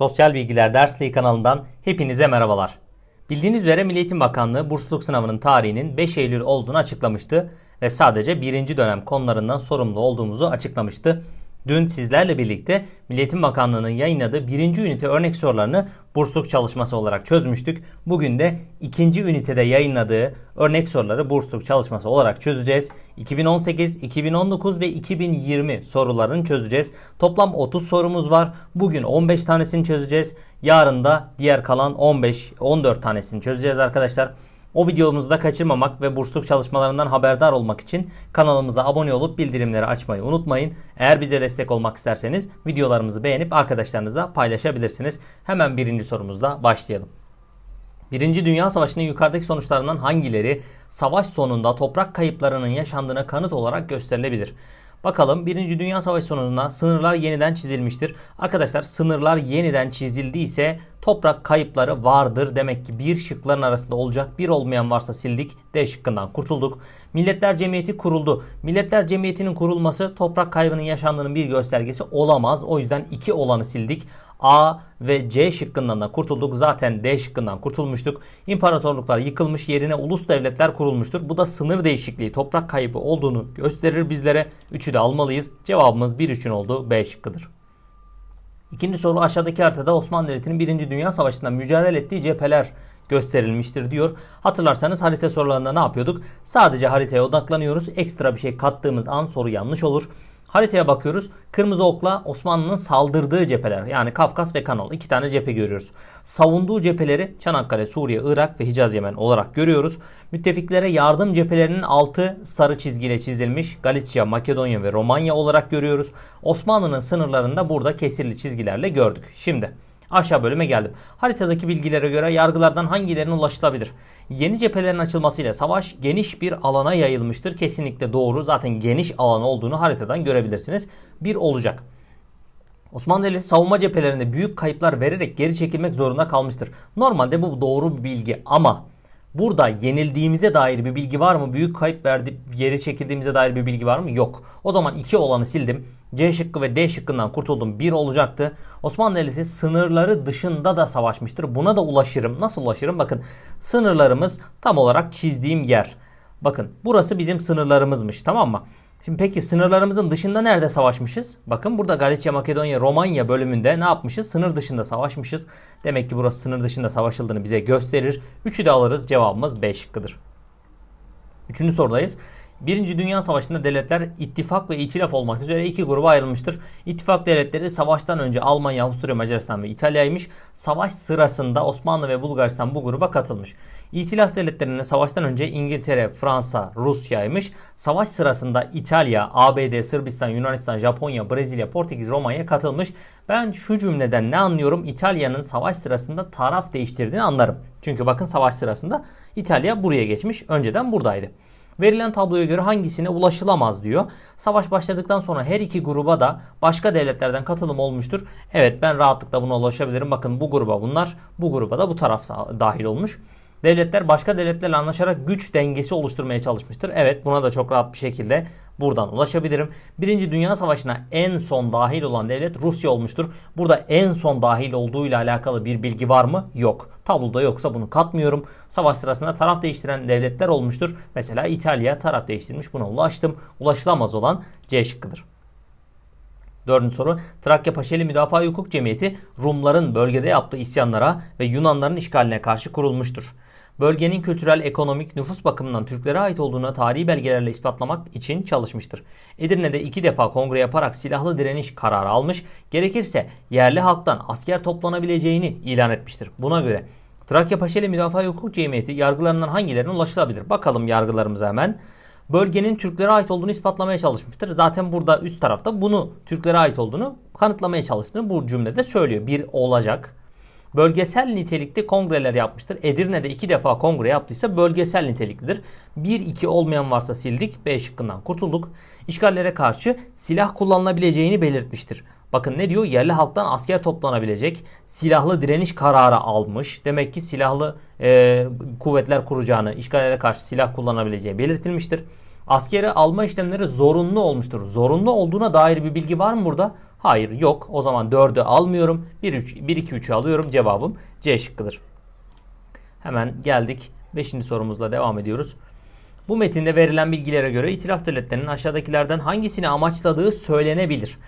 Sosyal Bilgiler Dersliği kanalından hepinize merhabalar. Bildiğiniz üzere Milli Eğitim Bakanlığı bursluluk sınavının tarihinin 5 Eylül olduğunu açıklamıştı ve sadece birinci dönem konularından sorumlu olduğumuzu açıklamıştı. Dün sizlerle birlikte Milletin Bakanlığı'nın yayınladığı birinci ünite örnek sorularını bursluk çalışması olarak çözmüştük. Bugün de ikinci ünitede yayınladığı örnek soruları bursluk çalışması olarak çözeceğiz. 2018, 2019 ve 2020 sorularını çözeceğiz. Toplam 30 sorumuz var. Bugün 15 tanesini çözeceğiz. Yarın da diğer kalan 15, 14 tanesini çözeceğiz arkadaşlar. O videomuzu da kaçırmamak ve bursluk çalışmalarından haberdar olmak için kanalımıza abone olup bildirimleri açmayı unutmayın. Eğer bize destek olmak isterseniz videolarımızı beğenip arkadaşlarınızla paylaşabilirsiniz. Hemen birinci sorumuzla başlayalım. Birinci Dünya Savaşı'nın yukarıdaki sonuçlarından hangileri savaş sonunda toprak kayıplarının yaşandığına kanıt olarak gösterilebilir? Bakalım 1. Dünya Savaşı sonunda sınırlar yeniden çizilmiştir. Arkadaşlar sınırlar yeniden çizildiyse toprak kayıpları vardır. Demek ki bir şıkların arasında olacak bir olmayan varsa sildik. D şıkkından kurtulduk. Milletler Cemiyeti kuruldu. Milletler Cemiyeti'nin kurulması toprak kaybının yaşandığının bir göstergesi olamaz. O yüzden iki olanı sildik. A ve C şıkkından da kurtulduk. Zaten D şıkkından kurtulmuştuk. İmparatorluklar yıkılmış yerine ulus devletler kurulmuştur. Bu da sınır değişikliği, toprak kaybı olduğunu gösterir bizlere. Üçü de almalıyız. Cevabımız 1-3'ün olduğu B şıkkıdır. İkinci soru aşağıdaki haritada Osmanlı Devleti'nin 1. Dünya Savaşı'nda mücadele ettiği cepheler gösterilmiştir diyor. Hatırlarsanız harita sorularında ne yapıyorduk? Sadece haritaya odaklanıyoruz. Ekstra bir şey kattığımız an soru yanlış olur. Haritaya bakıyoruz. Kırmızı okla Osmanlı'nın saldırdığı cepheler yani Kafkas ve Kanal iki tane cephe görüyoruz. Savunduğu cepheleri Çanakkale, Suriye, Irak ve Hicaz Yemen olarak görüyoruz. Müttefiklere yardım cephelerinin altı sarı çizgiyle çizilmiş Galicia, Makedonya ve Romanya olarak görüyoruz. Osmanlı'nın sınırlarında burada kesirli çizgilerle gördük. Şimdi Aşağı bölüme geldim. Haritadaki bilgilere göre yargılardan hangilerine ulaşılabilir? Yeni cephelerin açılmasıyla savaş geniş bir alana yayılmıştır. Kesinlikle doğru. Zaten geniş alan olduğunu haritadan görebilirsiniz. Bir olacak. Osmanlı Devleti savunma cephelerinde büyük kayıplar vererek geri çekilmek zorunda kalmıştır. Normalde bu doğru bir bilgi ama Burada yenildiğimize dair bir bilgi var mı? Büyük kayıp verdi, geri çekildiğimize dair bir bilgi var mı? Yok. O zaman 2 olanı sildim. C şıkkı ve D şıkkından kurtuldum. 1 olacaktı. Osmanlı Devleti sınırları dışında da savaşmıştır. Buna da ulaşırım. Nasıl ulaşırım? Bakın sınırlarımız tam olarak çizdiğim yer. Bakın burası bizim sınırlarımızmış tamam mı? Şimdi peki sınırlarımızın dışında nerede savaşmışız? Bakın burada Galicia, Makedonya, Romanya bölümünde ne yapmışız? Sınır dışında savaşmışız. Demek ki burası sınır dışında savaşıldığını bize gösterir. Üçü de alırız. Cevabımız B şıkkıdır. Üçüncü sorudayız. Birinci Dünya Savaşı'nda devletler ittifak ve itilaf olmak üzere iki gruba ayrılmıştır. İttifak devletleri savaştan önce Almanya, Avusturya, Macaristan ve İtalya'ymış. Savaş sırasında Osmanlı ve Bulgaristan bu gruba katılmış. İtilaf devletlerinde savaştan önce İngiltere, Fransa, Rusya'ymış. Savaş sırasında İtalya, ABD, Sırbistan, Yunanistan, Japonya, Brezilya, Portekiz, Roma'ya katılmış. Ben şu cümleden ne anlıyorum? İtalya'nın savaş sırasında taraf değiştirdiğini anlarım. Çünkü bakın savaş sırasında İtalya buraya geçmiş. Önceden buradaydı. Verilen tabloya göre hangisine ulaşılamaz diyor. Savaş başladıktan sonra her iki gruba da başka devletlerden katılım olmuştur. Evet ben rahatlıkla buna ulaşabilirim. Bakın bu gruba bunlar, bu gruba da bu taraf dahil olmuş. Devletler başka devletlerle anlaşarak güç dengesi oluşturmaya çalışmıştır. Evet buna da çok rahat bir şekilde buradan ulaşabilirim. Birinci Dünya Savaşı'na en son dahil olan devlet Rusya olmuştur. Burada en son dahil olduğuyla alakalı bir bilgi var mı? Yok. Tabloda yoksa bunu katmıyorum. Savaş sırasında taraf değiştiren devletler olmuştur. Mesela İtalya taraf değiştirmiş buna ulaştım. Ulaşılamaz olan C şıkkıdır. Dördüncü soru Trakya Paşeli Müdafaa Hukuk Cemiyeti Rumların bölgede yaptığı isyanlara ve Yunanların işgaline karşı kurulmuştur bölgenin kültürel, ekonomik, nüfus bakımından Türklere ait olduğuna tarihi belgelerle ispatlamak için çalışmıştır. Edirne'de iki defa kongre yaparak silahlı direniş kararı almış, gerekirse yerli halktan asker toplanabileceğini ilan etmiştir. Buna göre Trakya Paşeli Müdafaa Hukuk Cemiyeti yargılarından hangilerine ulaşılabilir? Bakalım yargılarımıza hemen bölgenin Türklere ait olduğunu ispatlamaya çalışmıştır. Zaten burada üst tarafta bunu Türklere ait olduğunu kanıtlamaya çalıştığını bu cümlede söylüyor. Bir olacak. Bölgesel nitelikte kongreler yapmıştır. Edirne'de iki defa kongre yaptıysa bölgesel niteliklidir. 1-2 olmayan varsa sildik. B şıkkından kurtulduk. İşgallere karşı silah kullanılabileceğini belirtmiştir. Bakın ne diyor? Yerli halktan asker toplanabilecek. Silahlı direniş kararı almış. Demek ki silahlı e, kuvvetler kuracağını, işgallere karşı silah kullanabileceği belirtilmiştir. Askeri alma işlemleri zorunlu olmuştur. Zorunlu olduğuna dair bir bilgi var mı burada? Hayır yok. O zaman 4'ü almıyorum. 1, 3, 1 2, 3'ü alıyorum. Cevabım C şıkkıdır. Hemen geldik. 5. sorumuzla devam ediyoruz. Bu metinde verilen bilgilere göre itilaf devletlerinin aşağıdakilerden hangisini amaçladığı söylenebilir.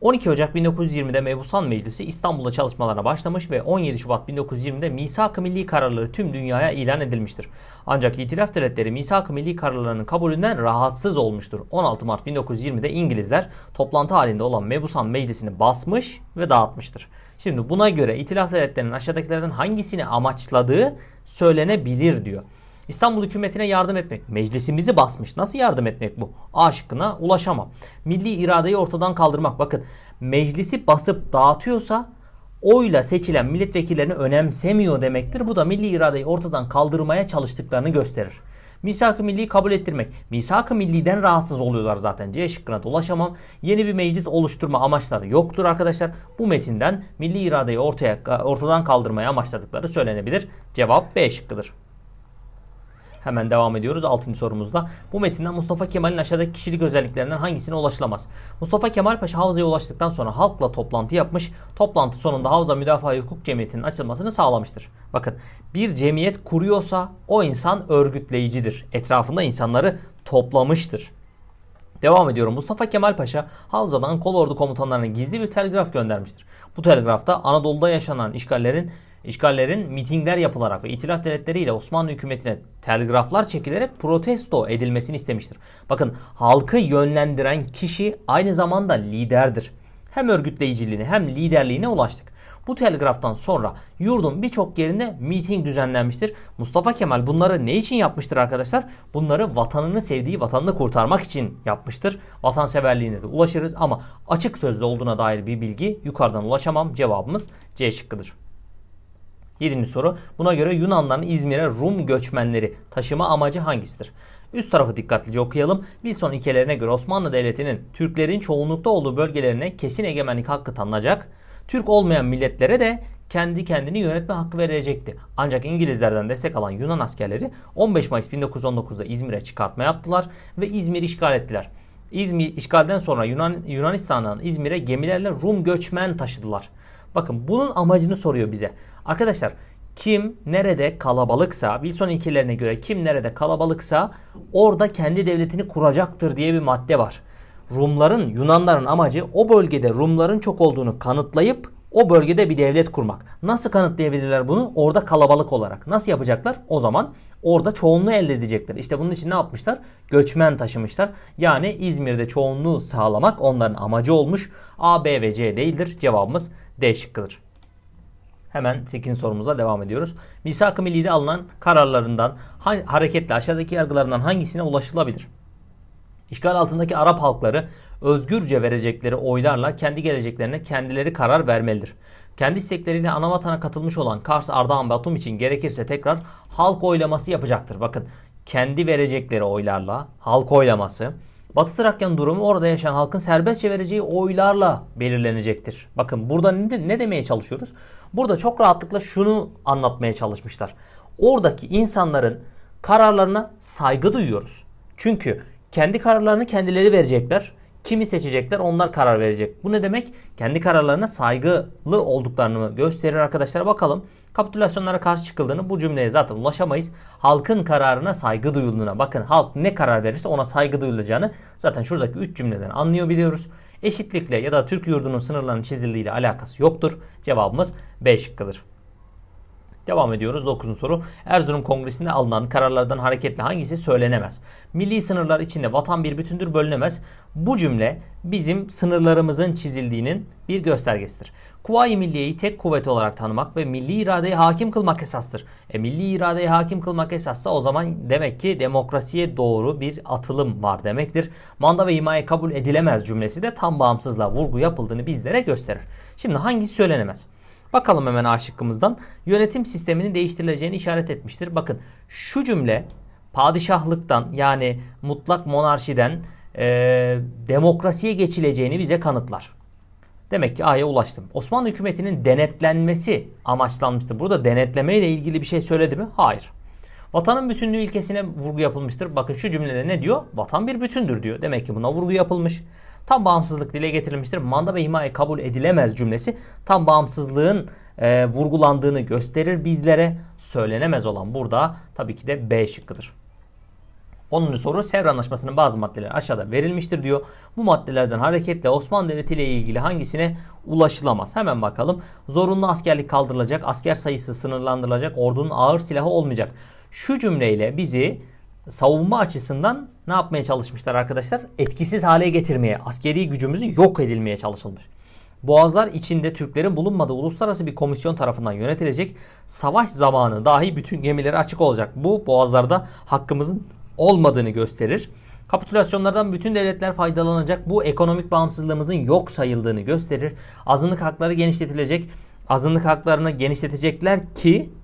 12 Ocak 1920'de Mebusan Meclisi İstanbul'da çalışmalarına başlamış ve 17 Şubat 1920'de Misak-ı Milli kararları tüm dünyaya ilan edilmiştir. Ancak itilaf devletleri Misak-ı Milli kararlarının kabulünden rahatsız olmuştur. 16 Mart 1920'de İngilizler toplantı halinde olan Mebusan Meclisi'ni basmış ve dağıtmıştır. Şimdi buna göre itilaf devletlerinin aşağıdakilerden hangisini amaçladığı söylenebilir diyor. İstanbul hükümetine yardım etmek. Meclisimizi basmış. Nasıl yardım etmek bu? A şıkkına ulaşamam. Milli iradeyi ortadan kaldırmak. Bakın meclisi basıp dağıtıyorsa oyla seçilen milletvekillerini önemsemiyor demektir. Bu da milli iradeyi ortadan kaldırmaya çalıştıklarını gösterir. Misak-ı milliyi kabul ettirmek. Misak-ı milliden rahatsız oluyorlar zaten. C şıkkına da ulaşamam. Yeni bir meclis oluşturma amaçları yoktur arkadaşlar. Bu metinden milli iradeyi ortaya, ortadan kaldırmaya amaçladıkları söylenebilir. Cevap B şıkkıdır. Hemen devam ediyoruz 6. sorumuzda. Bu metinden Mustafa Kemal'in aşağıdaki kişilik özelliklerinden hangisine ulaşılamaz? Mustafa Kemal Paşa Havza'ya ulaştıktan sonra halkla toplantı yapmış. Toplantı sonunda Havza Müdafaa Hukuk Cemiyeti'nin açılmasını sağlamıştır. Bakın bir cemiyet kuruyorsa o insan örgütleyicidir. Etrafında insanları toplamıştır. Devam ediyorum. Mustafa Kemal Paşa Havza'dan kolordu komutanlarına gizli bir telgraf göndermiştir. Bu telgrafta Anadolu'da yaşanan işgallerin İşgallerin mitingler yapılarak ve itilaf denetleriyle Osmanlı hükümetine telgraflar çekilerek protesto edilmesini istemiştir. Bakın halkı yönlendiren kişi aynı zamanda liderdir. Hem örgütleyiciliğine hem liderliğine ulaştık. Bu telgraftan sonra yurdun birçok yerinde miting düzenlenmiştir. Mustafa Kemal bunları ne için yapmıştır arkadaşlar? Bunları vatanını sevdiği vatanını kurtarmak için yapmıştır. Vatanseverliğine de ulaşırız ama açık sözlü olduğuna dair bir bilgi yukarıdan ulaşamam. Cevabımız C şıkkıdır. 7. soru. Buna göre Yunanların İzmir'e Rum göçmenleri taşıma amacı hangisidir? Üst tarafı dikkatlice okuyalım. Wilson ilkelerine göre Osmanlı Devleti'nin Türklerin çoğunlukta olduğu bölgelerine kesin egemenlik hakkı tanınacak. Türk olmayan milletlere de kendi kendini yönetme hakkı verecekti. Ancak İngilizlerden destek alan Yunan askerleri 15 Mayıs 1919'da İzmir'e çıkartma yaptılar ve İzmir'i işgal ettiler. İzmir işgalden sonra Yunan, Yunanistan'dan İzmir'e gemilerle Rum göçmen taşıdılar. Bakın bunun amacını soruyor bize. Arkadaşlar kim nerede kalabalıksa Wilson ikilerine göre kim nerede kalabalıksa orada kendi devletini kuracaktır diye bir madde var. Rumların, Yunanların amacı o bölgede Rumların çok olduğunu kanıtlayıp o bölgede bir devlet kurmak. Nasıl kanıtlayabilirler bunu? Orada kalabalık olarak. Nasıl yapacaklar? O zaman orada çoğunluğu elde edecekler. İşte bunun için ne yapmışlar? Göçmen taşımışlar. Yani İzmir'de çoğunluğu sağlamak onların amacı olmuş. A, B ve C değildir. Cevabımız D şıkkıdır. Hemen 8. sorumuza devam ediyoruz. Misak-ı Milli'de alınan kararlarından hareketle aşağıdaki yargılarından hangisine ulaşılabilir? İşgal altındaki Arap halkları özgürce verecekleri oylarla kendi geleceklerine kendileri karar vermelidir. Kendi istekleriyle anavatana katılmış olan Kars, Ardahan Batum için gerekirse tekrar halk oylaması yapacaktır. Bakın kendi verecekleri oylarla halk oylaması Batı Trakya'nın durumu orada yaşayan halkın serbestçe vereceği oylarla belirlenecektir. Bakın burada ne, ne demeye çalışıyoruz? Burada çok rahatlıkla şunu anlatmaya çalışmışlar. Oradaki insanların kararlarına saygı duyuyoruz. Çünkü kendi kararlarını kendileri verecekler kimi seçecekler onlar karar verecek. Bu ne demek? Kendi kararlarına saygılı olduklarını gösterir arkadaşlar. Bakalım kapitülasyonlara karşı çıkıldığını bu cümleye zaten ulaşamayız. Halkın kararına saygı duyulduğuna bakın halk ne karar verirse ona saygı duyulacağını zaten şuradaki 3 cümleden anlıyor biliyoruz. Eşitlikle ya da Türk yurdunun sınırlarının çizildiğiyle alakası yoktur. Cevabımız B şıkkıdır. Devam ediyoruz. 9. soru. Erzurum Kongresi'nde alınan kararlardan hareketle hangisi söylenemez? Milli sınırlar içinde vatan bir bütündür bölünemez. Bu cümle bizim sınırlarımızın çizildiğinin bir göstergesidir. Kuvayi Milliye'yi tek kuvvet olarak tanımak ve milli iradeyi hakim kılmak esastır. E, milli iradeyi hakim kılmak esassa o zaman demek ki demokrasiye doğru bir atılım var demektir. Manda ve himaye kabul edilemez cümlesi de tam bağımsızlığa vurgu yapıldığını bizlere gösterir. Şimdi hangisi söylenemez? Bakalım hemen A şıkkımızdan. Yönetim sistemini değiştirileceğini işaret etmiştir. Bakın şu cümle padişahlıktan yani mutlak monarşiden e, demokrasiye geçileceğini bize kanıtlar. Demek ki A'ya ulaştım. Osmanlı hükümetinin denetlenmesi amaçlanmıştır. Burada denetleme ile ilgili bir şey söyledi mi? Hayır. Vatanın bütünlüğü ilkesine vurgu yapılmıştır. Bakın şu cümlede ne diyor? Vatan bir bütündür diyor. Demek ki buna vurgu yapılmış tam bağımsızlık dile getirilmiştir. Manda ve himaye kabul edilemez cümlesi tam bağımsızlığın e, vurgulandığını gösterir bizlere. Söylenemez olan burada tabii ki de B şıkkıdır. 10. soru Sevr Anlaşması'nın bazı maddeleri aşağıda verilmiştir diyor. Bu maddelerden hareketle Osmanlı Devleti ile ilgili hangisine ulaşılamaz? Hemen bakalım. Zorunlu askerlik kaldırılacak, asker sayısı sınırlandırılacak, ordunun ağır silahı olmayacak. Şu cümleyle bizi savunma açısından ne yapmaya çalışmışlar arkadaşlar? Etkisiz hale getirmeye, askeri gücümüzü yok edilmeye çalışılmış. Boğazlar içinde Türklerin bulunmadığı uluslararası bir komisyon tarafından yönetilecek savaş zamanı dahi bütün gemileri açık olacak. Bu boğazlarda hakkımızın olmadığını gösterir. Kapitülasyonlardan bütün devletler faydalanacak. Bu ekonomik bağımsızlığımızın yok sayıldığını gösterir. Azınlık hakları genişletilecek. Azınlık haklarını genişletecekler ki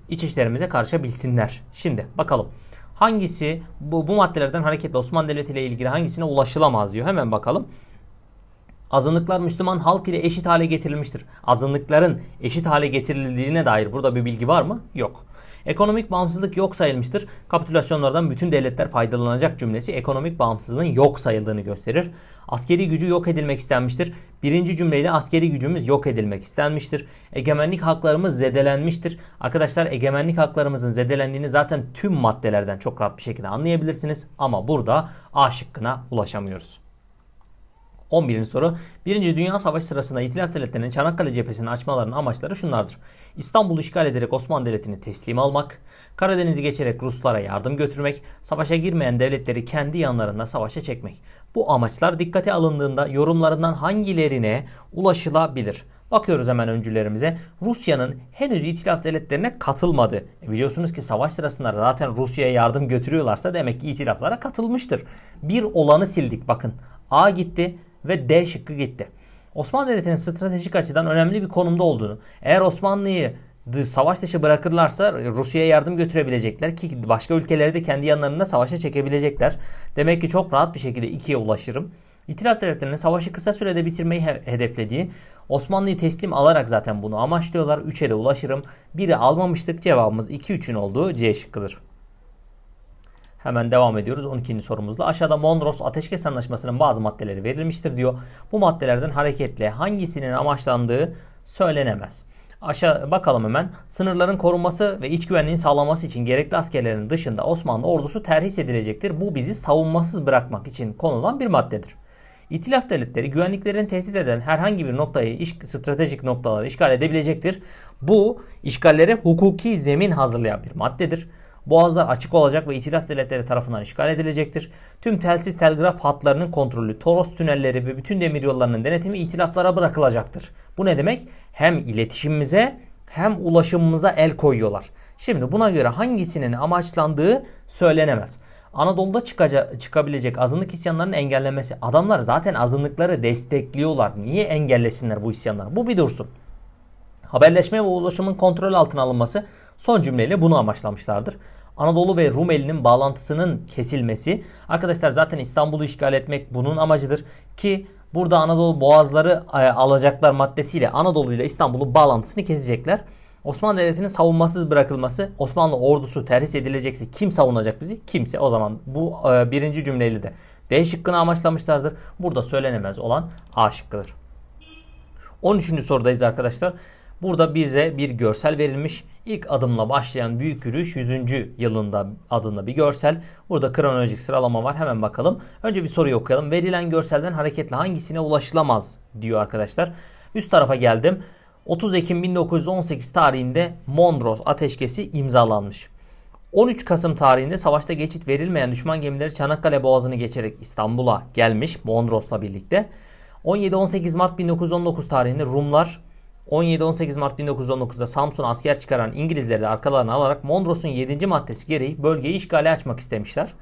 içişlerimize işlerimize karışabilsinler. Şimdi bakalım. Hangisi bu, bu maddelerden hareketle Osmanlı Devleti ile ilgili hangisine ulaşılamaz diyor. Hemen bakalım. Azınlıklar Müslüman halk ile eşit hale getirilmiştir. Azınlıkların eşit hale getirildiğine dair burada bir bilgi var mı? Yok. Ekonomik bağımsızlık yok sayılmıştır. Kapitülasyonlardan bütün devletler faydalanacak cümlesi ekonomik bağımsızlığın yok sayıldığını gösterir. Askeri gücü yok edilmek istenmiştir. Birinci cümleyle askeri gücümüz yok edilmek istenmiştir. Egemenlik haklarımız zedelenmiştir. Arkadaşlar egemenlik haklarımızın zedelendiğini zaten tüm maddelerden çok rahat bir şekilde anlayabilirsiniz. Ama burada A şıkkına ulaşamıyoruz. 11. soru. 1. Dünya Savaşı sırasında İtilaf Devletleri'nin Çanakkale cephesini açmalarının amaçları şunlardır. İstanbul'u işgal ederek Osmanlı Devleti'ni teslim almak, Karadeniz'i geçerek Ruslara yardım götürmek, savaşa girmeyen devletleri kendi yanlarında savaşa çekmek. Bu amaçlar dikkate alındığında yorumlarından hangilerine ulaşılabilir? Bakıyoruz hemen öncülerimize. Rusya'nın henüz itilaf devletlerine katılmadı. E biliyorsunuz ki savaş sırasında zaten Rusya'ya yardım götürüyorlarsa demek ki itilaflara katılmıştır. Bir olanı sildik bakın. A gitti ve D şıkkı gitti. Osmanlı Devleti'nin stratejik açıdan önemli bir konumda olduğunu, eğer Osmanlı'yı savaş dışı bırakırlarsa Rusya'ya yardım götürebilecekler ki başka ülkeleri de kendi yanlarında savaşa çekebilecekler. Demek ki çok rahat bir şekilde ikiye ulaşırım. İtilaf devletlerinin savaşı kısa sürede bitirmeyi he hedeflediği Osmanlı'yı teslim alarak zaten bunu amaçlıyorlar. 3'e de ulaşırım. Biri almamıştık cevabımız 2-3'ün olduğu C şıkkıdır. Hemen devam ediyoruz 12. sorumuzla. Aşağıda Mondros Ateşkes Anlaşması'nın bazı maddeleri verilmiştir diyor. Bu maddelerden hareketle hangisinin amaçlandığı söylenemez. Aşağı bakalım hemen. Sınırların korunması ve iç güvenliğin sağlanması için gerekli askerlerin dışında Osmanlı ordusu terhis edilecektir. Bu bizi savunmasız bırakmak için konulan bir maddedir. İtilaf devletleri güvenliklerini tehdit eden herhangi bir noktayı iş, stratejik noktaları işgal edebilecektir. Bu işgallere hukuki zemin hazırlayan bir maddedir boğazlar açık olacak ve itilaf devletleri tarafından işgal edilecektir. Tüm telsiz telgraf hatlarının kontrolü, Toros tünelleri ve bütün demir yollarının denetimi itilaflara bırakılacaktır. Bu ne demek? Hem iletişimimize hem ulaşımımıza el koyuyorlar. Şimdi buna göre hangisinin amaçlandığı söylenemez. Anadolu'da çıkaca, çıkabilecek azınlık isyanlarının engellenmesi. Adamlar zaten azınlıkları destekliyorlar. Niye engellesinler bu isyanları? Bu bir dursun. Haberleşme ve ulaşımın kontrol altına alınması son cümleyle bunu amaçlamışlardır. Anadolu ve Rumeli'nin bağlantısının kesilmesi. Arkadaşlar zaten İstanbul'u işgal etmek bunun amacıdır ki burada Anadolu boğazları e, alacaklar maddesiyle Anadolu ile İstanbul'un bağlantısını kesecekler. Osmanlı Devleti'nin savunmasız bırakılması, Osmanlı ordusu terhis edilecekse kim savunacak bizi? Kimse. O zaman bu e, birinci cümleyle de D şıkkını amaçlamışlardır. Burada söylenemez olan A şıkkıdır. 13. sorudayız arkadaşlar. Burada bize bir görsel verilmiş. İlk adımla başlayan büyük yürüyüş 100. yılında adında bir görsel. Burada kronolojik sıralama var. Hemen bakalım. Önce bir soruyu okuyalım. Verilen görselden hareketle hangisine ulaşılamaz diyor arkadaşlar. Üst tarafa geldim. 30 Ekim 1918 tarihinde Mondros ateşkesi imzalanmış. 13 Kasım tarihinde savaşta geçit verilmeyen düşman gemileri Çanakkale Boğazı'nı geçerek İstanbul'a gelmiş Mondros'la birlikte. 17-18 Mart 1919 tarihinde Rumlar 17-18 Mart 1919'da Samsun'a asker çıkaran İngilizleri de arkalarına alarak Mondros'un 7. maddesi gereği bölgeyi işgale açmak istemişler.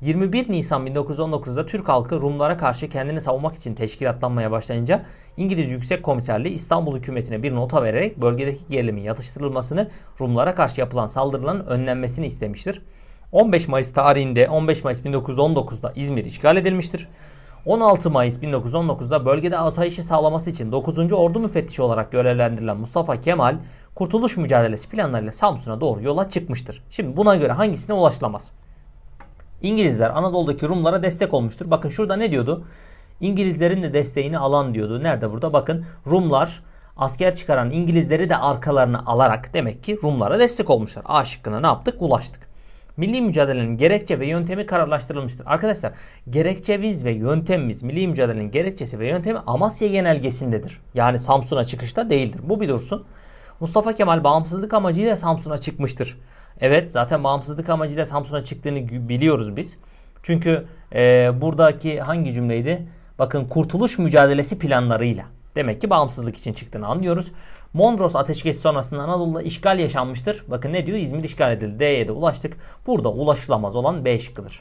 21 Nisan 1919'da Türk halkı Rumlara karşı kendini savunmak için teşkilatlanmaya başlayınca İngiliz Yüksek Komiserliği İstanbul hükümetine bir nota vererek bölgedeki gerilimin yatıştırılmasını Rumlara karşı yapılan saldırıların önlenmesini istemiştir. 15 Mayıs tarihinde 15 Mayıs 1919'da İzmir işgal edilmiştir. 16 Mayıs 1919'da bölgede asayişi sağlaması için 9. Ordu Müfettişi olarak görevlendirilen Mustafa Kemal, kurtuluş mücadelesi planlarıyla Samsun'a doğru yola çıkmıştır. Şimdi buna göre hangisine ulaşılamaz? İngilizler Anadolu'daki Rumlara destek olmuştur. Bakın şurada ne diyordu? İngilizlerin de desteğini alan diyordu. Nerede burada? Bakın Rumlar asker çıkaran İngilizleri de arkalarına alarak demek ki Rumlara destek olmuşlar. A şıkkına ne yaptık? Ulaştık milli mücadelenin gerekçe ve yöntemi kararlaştırılmıştır. Arkadaşlar gerekçeviz ve yöntemimiz milli mücadelenin gerekçesi ve yöntemi Amasya genelgesindedir. Yani Samsun'a çıkışta değildir. Bu bir dursun. Mustafa Kemal bağımsızlık amacıyla Samsun'a çıkmıştır. Evet zaten bağımsızlık amacıyla Samsun'a çıktığını biliyoruz biz. Çünkü e, buradaki hangi cümleydi? Bakın kurtuluş mücadelesi planlarıyla. Demek ki bağımsızlık için çıktığını anlıyoruz. Mondros ateşkesi sonrasında Anadolu'da işgal yaşanmıştır. Bakın ne diyor? İzmir işgal edildi. D'ye de ulaştık. Burada ulaşılamaz olan B şıkkıdır.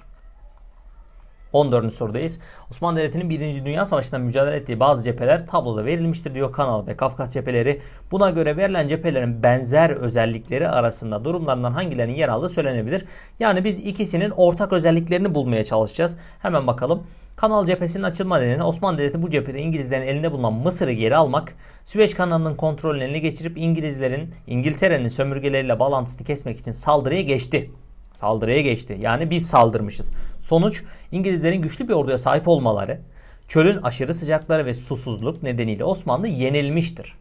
14. sorudayız. Osmanlı Devleti'nin 1. Dünya Savaşı'nda mücadele ettiği bazı cepheler tabloda verilmiştir diyor Kanal ve Kafkas cepheleri. Buna göre verilen cephelerin benzer özellikleri arasında durumlarından hangilerinin yer aldığı söylenebilir. Yani biz ikisinin ortak özelliklerini bulmaya çalışacağız. Hemen bakalım. Kanal cephesinin açılma nedeni Osmanlı Devleti bu cephede İngilizlerin elinde bulunan Mısır'ı geri almak, Süveyş kanalının kontrolünü eline geçirip İngilizlerin İngiltere'nin sömürgeleriyle bağlantısını kesmek için saldırıya geçti. Saldırıya geçti. Yani biz saldırmışız. Sonuç İngilizlerin güçlü bir orduya sahip olmaları, çölün aşırı sıcakları ve susuzluk nedeniyle Osmanlı yenilmiştir.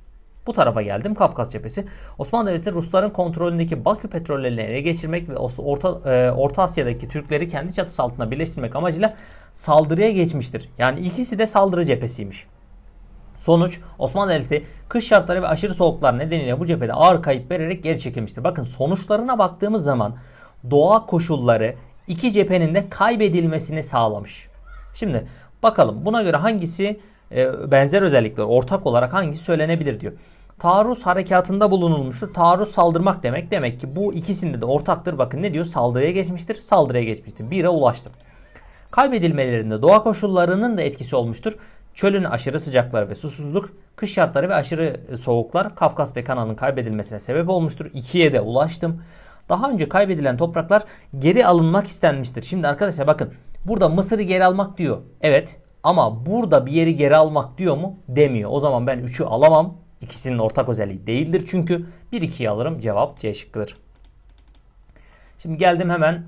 Bu tarafa geldim Kafkas cephesi. Osmanlı Devleti Rusların kontrolündeki Bakü petrollerini ele geçirmek ve Orta, e, Orta Asya'daki Türkleri kendi çatısı altında birleştirmek amacıyla saldırıya geçmiştir. Yani ikisi de saldırı cephesiymiş. Sonuç Osmanlı Devleti kış şartları ve aşırı soğuklar nedeniyle bu cephede ağır kayıp vererek geri çekilmiştir. Bakın sonuçlarına baktığımız zaman doğa koşulları iki cephenin de kaybedilmesini sağlamış. Şimdi bakalım buna göre hangisi e, benzer özellikler ortak olarak hangisi söylenebilir diyor. Taarruz harekatında bulunulmuştur. Taarruz saldırmak demek. Demek ki bu ikisinde de ortaktır. Bakın ne diyor? Saldırıya geçmiştir. Saldırıya geçmiştir. Bire ulaştım. Kaybedilmelerinde doğa koşullarının da etkisi olmuştur. Çölün aşırı sıcakları ve susuzluk, kış şartları ve aşırı soğuklar Kafkas ve Kanalın kaybedilmesine sebep olmuştur. İkiye de ulaştım daha önce kaybedilen topraklar geri alınmak istenmiştir. Şimdi arkadaşlar bakın burada Mısır'ı geri almak diyor. Evet ama burada bir yeri geri almak diyor mu? Demiyor. O zaman ben 3'ü alamam. İkisinin ortak özelliği değildir çünkü. 1-2'yi alırım. Cevap C şıkkıdır. Şimdi geldim hemen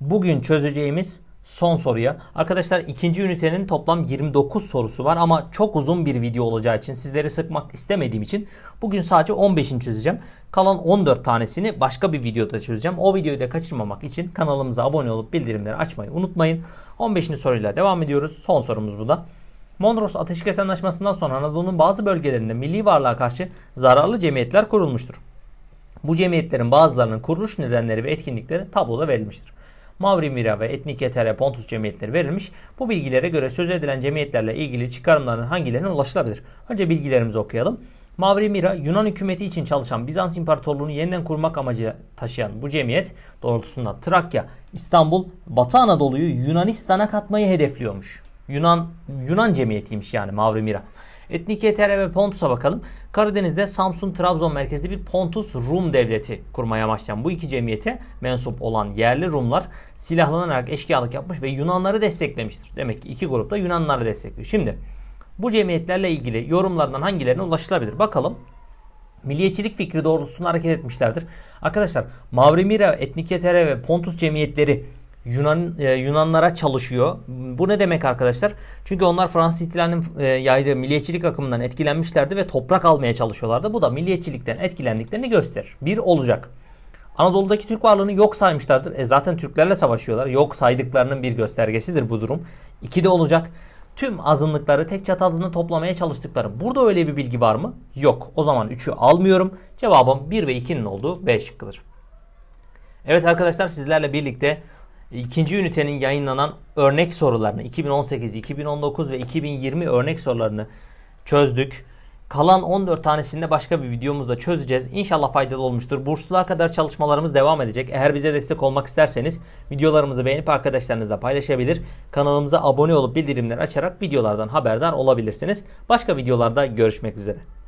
bugün çözeceğimiz son soruya. Arkadaşlar ikinci ünitenin toplam 29 sorusu var ama çok uzun bir video olacağı için sizleri sıkmak istemediğim için bugün sadece 15'ini çözeceğim. Kalan 14 tanesini başka bir videoda çözeceğim. O videoyu da kaçırmamak için kanalımıza abone olup bildirimleri açmayı unutmayın. 15. soruyla devam ediyoruz. Son sorumuz bu da. Mondros Ateşkes Anlaşması'ndan sonra Anadolu'nun bazı bölgelerinde milli varlığa karşı zararlı cemiyetler kurulmuştur. Bu cemiyetlerin bazılarının kuruluş nedenleri ve etkinlikleri tabloda verilmiştir. Mavri Mira ve Etnik Yeterya Pontus cemiyetleri verilmiş. Bu bilgilere göre söz edilen cemiyetlerle ilgili çıkarımların hangilerine ulaşılabilir? Önce bilgilerimizi okuyalım. Mavri Mira, Yunan hükümeti için çalışan Bizans İmparatorluğunu yeniden kurmak amacı taşıyan bu cemiyet doğrultusunda Trakya, İstanbul, Batı Anadolu'yu Yunanistan'a katmayı hedefliyormuş. Yunan Yunan cemiyetiymiş yani Mavri Mira. Etnik Yetere ve Pontus'a bakalım. Karadeniz'de Samsun Trabzon merkezli bir Pontus Rum devleti kurmaya başlayan bu iki cemiyete mensup olan yerli Rumlar silahlanarak eşkıyalık yapmış ve Yunanları desteklemiştir. Demek ki iki grupta Yunanları destekliyor. Şimdi bu cemiyetlerle ilgili yorumlardan hangilerine ulaşılabilir? Bakalım. Milliyetçilik fikri doğrultusunda hareket etmişlerdir. Arkadaşlar Mavrimira, Etniketere ve Pontus cemiyetleri Yunan e, Yunanlara çalışıyor. Bu ne demek arkadaşlar? Çünkü onlar Fransız ihtilalinin e, yaydığı milliyetçilik akımından etkilenmişlerdi ve toprak almaya çalışıyorlardı. Bu da milliyetçilikten etkilendiklerini gösterir. Bir olacak. Anadolu'daki Türk varlığını yok saymışlardır. E zaten Türklerle savaşıyorlar. Yok saydıklarının bir göstergesidir bu durum. İki de olacak. Tüm azınlıkları tek çatı altında toplamaya çalıştıkları. Burada öyle bir bilgi var mı? Yok. O zaman 3'ü almıyorum. Cevabım 1 ve 2'nin olduğu B şıkkıdır. Evet arkadaşlar sizlerle birlikte ikinci ünitenin yayınlanan örnek sorularını 2018, 2019 ve 2020 örnek sorularını çözdük. Kalan 14 tanesini de başka bir videomuzda çözeceğiz. İnşallah faydalı olmuştur. Burslular kadar çalışmalarımız devam edecek. Eğer bize destek olmak isterseniz videolarımızı beğenip arkadaşlarınızla paylaşabilir. Kanalımıza abone olup bildirimleri açarak videolardan haberdar olabilirsiniz. Başka videolarda görüşmek üzere.